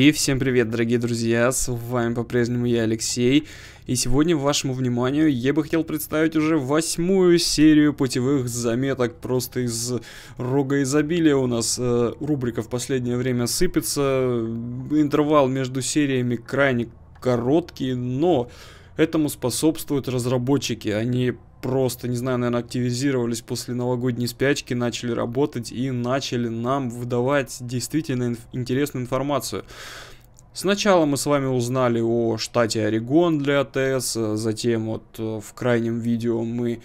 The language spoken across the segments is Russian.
И всем привет, дорогие друзья, с вами по-прежнему я, Алексей, и сегодня вашему вниманию я бы хотел представить уже восьмую серию путевых заметок просто из рога изобилия у нас э, рубрика в последнее время сыпется, интервал между сериями крайне короткий, но этому способствуют разработчики, они просто, не знаю, наверное, активизировались после новогодней спячки, начали работать и начали нам выдавать действительно инф интересную информацию. Сначала мы с вами узнали о штате Орегон для АТС, затем вот э, в крайнем видео мы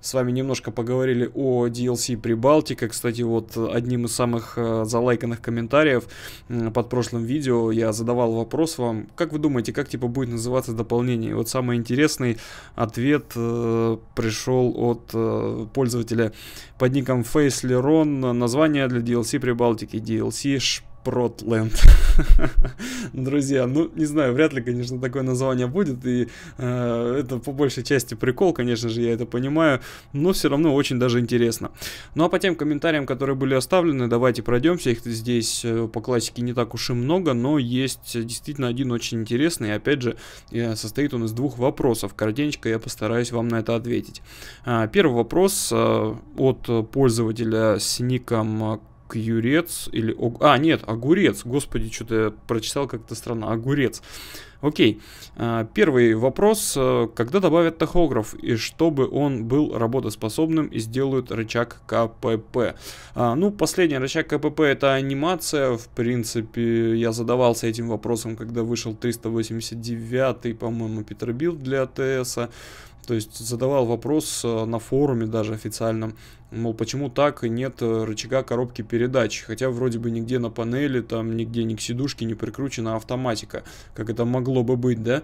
с вами немножко поговорили о DLC Прибалтика. Кстати, вот одним из самых э, залайканных комментариев под прошлым видео я задавал вопрос вам, как вы думаете, как типа будет называться дополнение? И вот самый интересный ответ э, пришел от э, пользователя под ником FaceLeron. Название для DLC Прибалтики. DLC Шпротленд. друзья. Ну, не знаю, вряд ли, конечно, такое название будет, и э, это по большей части прикол, конечно же, я это понимаю, но все равно очень даже интересно. Ну, а по тем комментариям, которые были оставлены, давайте пройдемся, их здесь э, по классике не так уж и много, но есть действительно один очень интересный, и опять же, э, состоит он из двух вопросов, коротенько я постараюсь вам на это ответить. А, первый вопрос э, от пользователя с ником Кьюрец или... А, нет, огурец. Господи, что-то я прочитал как-то странно. Огурец. Окей. А, первый вопрос. Э, когда добавят тахограф и чтобы он был работоспособным и сделают рычаг КПП? А, ну, последний рычаг КПП это анимация. В принципе, я задавался этим вопросом, когда вышел 389, по-моему, Питер билд для ТСа. То есть задавал вопрос э, на форуме даже официальном, мол, почему так и нет э, рычага коробки передач, хотя вроде бы нигде на панели, там нигде ни к сидушке не прикручена автоматика, как это могло бы быть, да?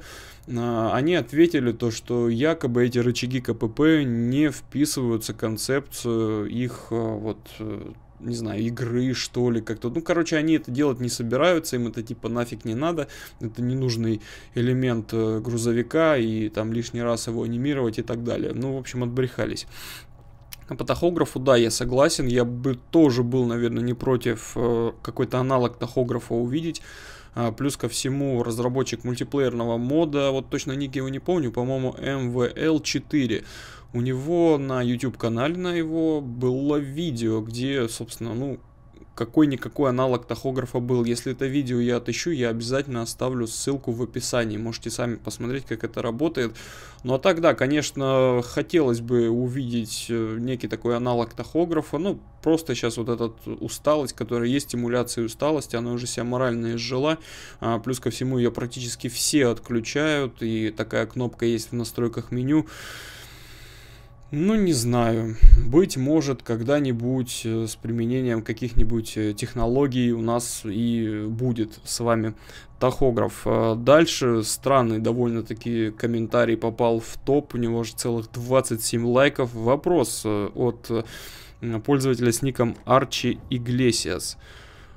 А, они ответили то, что якобы эти рычаги КПП не вписываются в концепцию их э, вот не знаю, игры, что ли, как-то. Ну, короче, они это делать не собираются, им это типа нафиг не надо, это ненужный элемент э, грузовика, и там лишний раз его анимировать и так далее. Ну, в общем, отбрехались. А по тахографу, да, я согласен, я бы тоже был, наверное, не против э, какой-то аналог тахографа увидеть, а, плюс ко всему разработчик мультиплеерного мода, вот точно ник его не помню, по-моему MVL4. У него на YouTube-канале на его было видео, где, собственно, ну, какой-никакой аналог тахографа был. Если это видео я отыщу, я обязательно оставлю ссылку в описании. Можете сами посмотреть, как это работает. Ну а так, да, конечно, хотелось бы увидеть э, некий такой аналог тахографа. Ну, просто сейчас вот эта усталость, которая есть, стимуляция усталости, она уже себя морально изжила. А, плюс ко всему ее практически все отключают, и такая кнопка есть в настройках меню. Ну, не знаю. Быть может, когда-нибудь э, с применением каких-нибудь э, технологий у нас и будет с вами тахограф. А дальше странный довольно-таки комментарий попал в топ. У него же целых 27 лайков. Вопрос э, от пользователя с ником Арчи Иглесиас.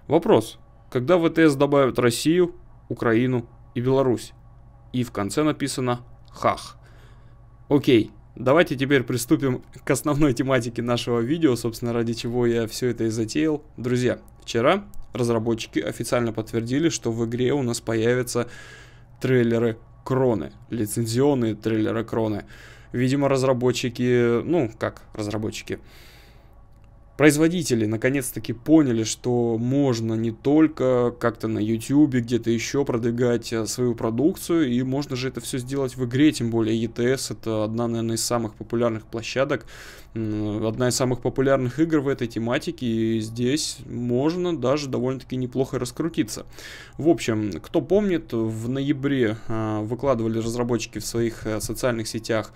Вопрос. Когда ВТС добавят Россию, Украину и Беларусь? И в конце написано «Хах». Окей. Давайте теперь приступим к основной тематике нашего видео, собственно, ради чего я все это и затеял. Друзья, вчера разработчики официально подтвердили, что в игре у нас появятся трейлеры Кроны, лицензионные трейлеры Кроны. Видимо, разработчики, ну, как разработчики, производители наконец-таки поняли, что можно не только как-то на YouTube, где-то еще продвигать э, свою продукцию, и можно же это все сделать в игре, тем более ETS это одна, наверное, из самых популярных площадок, одна из самых популярных игр в этой тематике, и здесь можно даже довольно-таки неплохо раскрутиться. В общем, кто помнит, в ноябре а, выкладывали разработчики в своих э, социальных сетях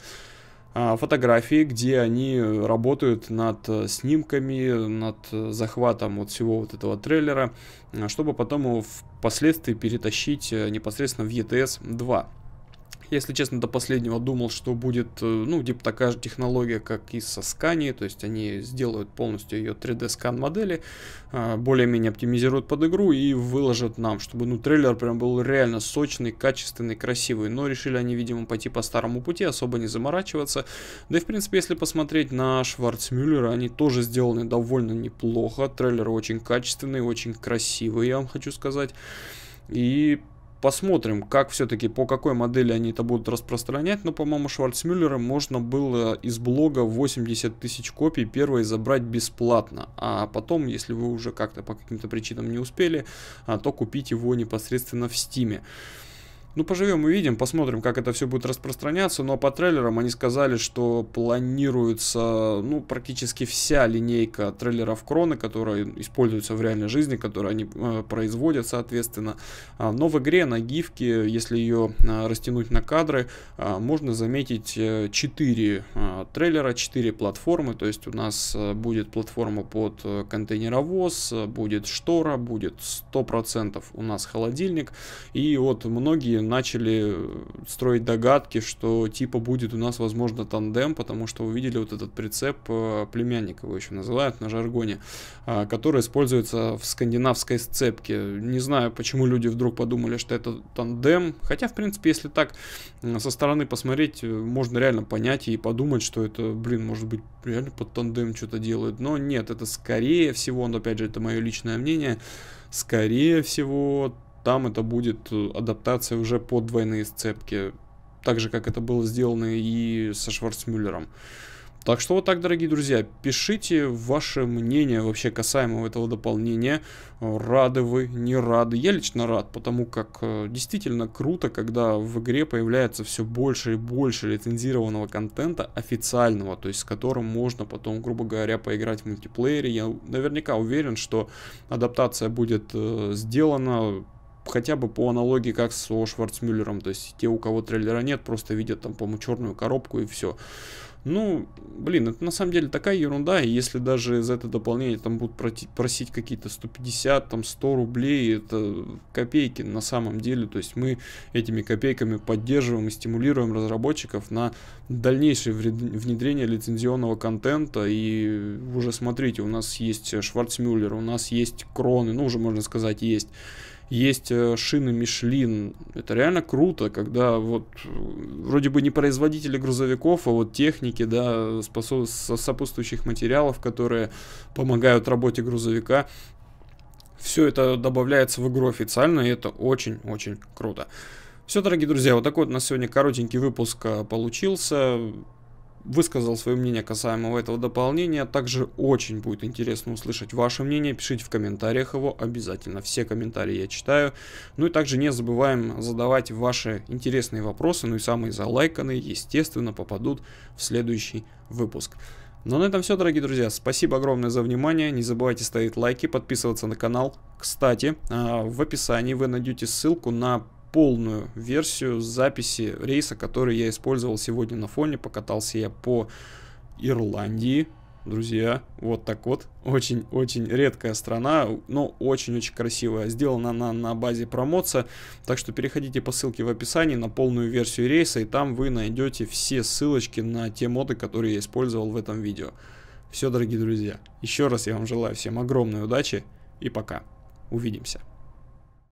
а, фотографии, где они э, работают над э, снимками, над э, захватом вот всего вот этого трейлера, чтобы потом его впоследствии перетащить непосредственно в ETS 2. Если честно, до последнего думал, что будет, э, ну, типа такая же технология, как и со Scania, то есть они сделают полностью ее 3D-скан модели, а, более-менее оптимизируют под игру и выложат нам, чтобы, ну, трейлер прям был реально сочный, качественный, красивый, но решили они, видимо, пойти по старому пути, особо не заморачиваться, да и, в принципе, если посмотреть на Шварцмюллера, они тоже сделаны довольно неплохо, трейлер очень качественный, очень красивый, я вам хочу сказать, и Посмотрим, как все-таки, по какой модели они это будут распространять. Но, по-моему, Шварцмюллера можно было из блога 80 тысяч копий первой забрать бесплатно. А потом, если вы уже как-то по каким-то причинам не успели, а, то купить его непосредственно в Стиме. Ну, поживем, увидим, посмотрим, как это все будет распространяться. Но ну, а по трейлерам они сказали, что планируется, ну, практически вся линейка трейлеров Кроны, которые используются в реальной жизни, которые они э, производят, соответственно. А, но в игре на гифке, если ее а, растянуть на кадры, а, можно заметить 4 э, а, трейлера, 4 платформы. То есть у нас э, будет платформа под э, контейнеровоз, будет штора, будет 100% у нас холодильник. И вот многие начали э, строить догадки, что типа будет у нас, возможно, тандем, потому что увидели вот этот прицеп э, племянника, его еще называют на жаргоне, а, который используется в скандинавской сцепке. Не знаю, почему люди вдруг подумали, что это тандем, хотя, в принципе, если так со стороны посмотреть, э, можно реально понять и подумать, что это, блин, может быть, реально под тандем что-то делают, но нет, это скорее всего, но опять же, это мое личное мнение, скорее всего, там это будет э, адаптация уже под двойные сцепки, так же, как это было сделано и со Шварцмюллером. Так что вот так, дорогие друзья, пишите ваше мнение вообще касаемо этого дополнения. Рады вы, не рады. Я лично рад, потому как э, действительно круто, когда в игре появляется все больше и больше лицензированного контента официального, то есть с которым можно потом, грубо говоря, поиграть в мультиплеере. Я наверняка уверен, что адаптация будет э, сделана хотя бы по аналогии как со Шварцмюллером. То есть те, у кого трейлера нет, просто видят там, по-моему, черную коробку и все. Ну, блин, это на самом деле такая ерунда, и если даже за это дополнение там будут просить какие-то 150, там 100 рублей, это копейки на самом деле, то есть мы этими копейками поддерживаем и стимулируем разработчиков на дальнейшее внедрение лицензионного контента, и уже смотрите, у нас есть Шварцмюллер, у нас есть Кроны, ну уже можно сказать есть, есть э, шины Мишлин. Это реально круто, когда вот э, вроде бы не производители грузовиков, а вот техники, да, способ... сопутствующих материалов, которые помогают работе грузовика, все это добавляется в игру официально, и это очень-очень круто. Все, дорогие друзья, вот такой вот у нас сегодня коротенький выпуск э, получился высказал свое мнение касаемо этого дополнения. Также очень будет интересно услышать ваше мнение. Пишите в комментариях его обязательно. Все комментарии я читаю. Ну и также не забываем задавать ваши интересные вопросы. Ну и самые залайканные, естественно, попадут в следующий выпуск. Ну а на этом все, дорогие друзья. Спасибо огромное за внимание. Не забывайте ставить лайки, подписываться на канал. Кстати, а, в описании вы найдете ссылку на полную версию записи рейса, который я использовал сегодня на фоне. Покатался я по Ирландии, друзья. Вот так вот. Очень-очень редкая страна, но очень-очень красивая. Сделана она на базе промоца, так что переходите по ссылке в описании на полную версию рейса, и там вы найдете все ссылочки на те моды, которые я использовал в этом видео. Все, дорогие друзья, еще раз я вам желаю всем огромной удачи и пока. Увидимся.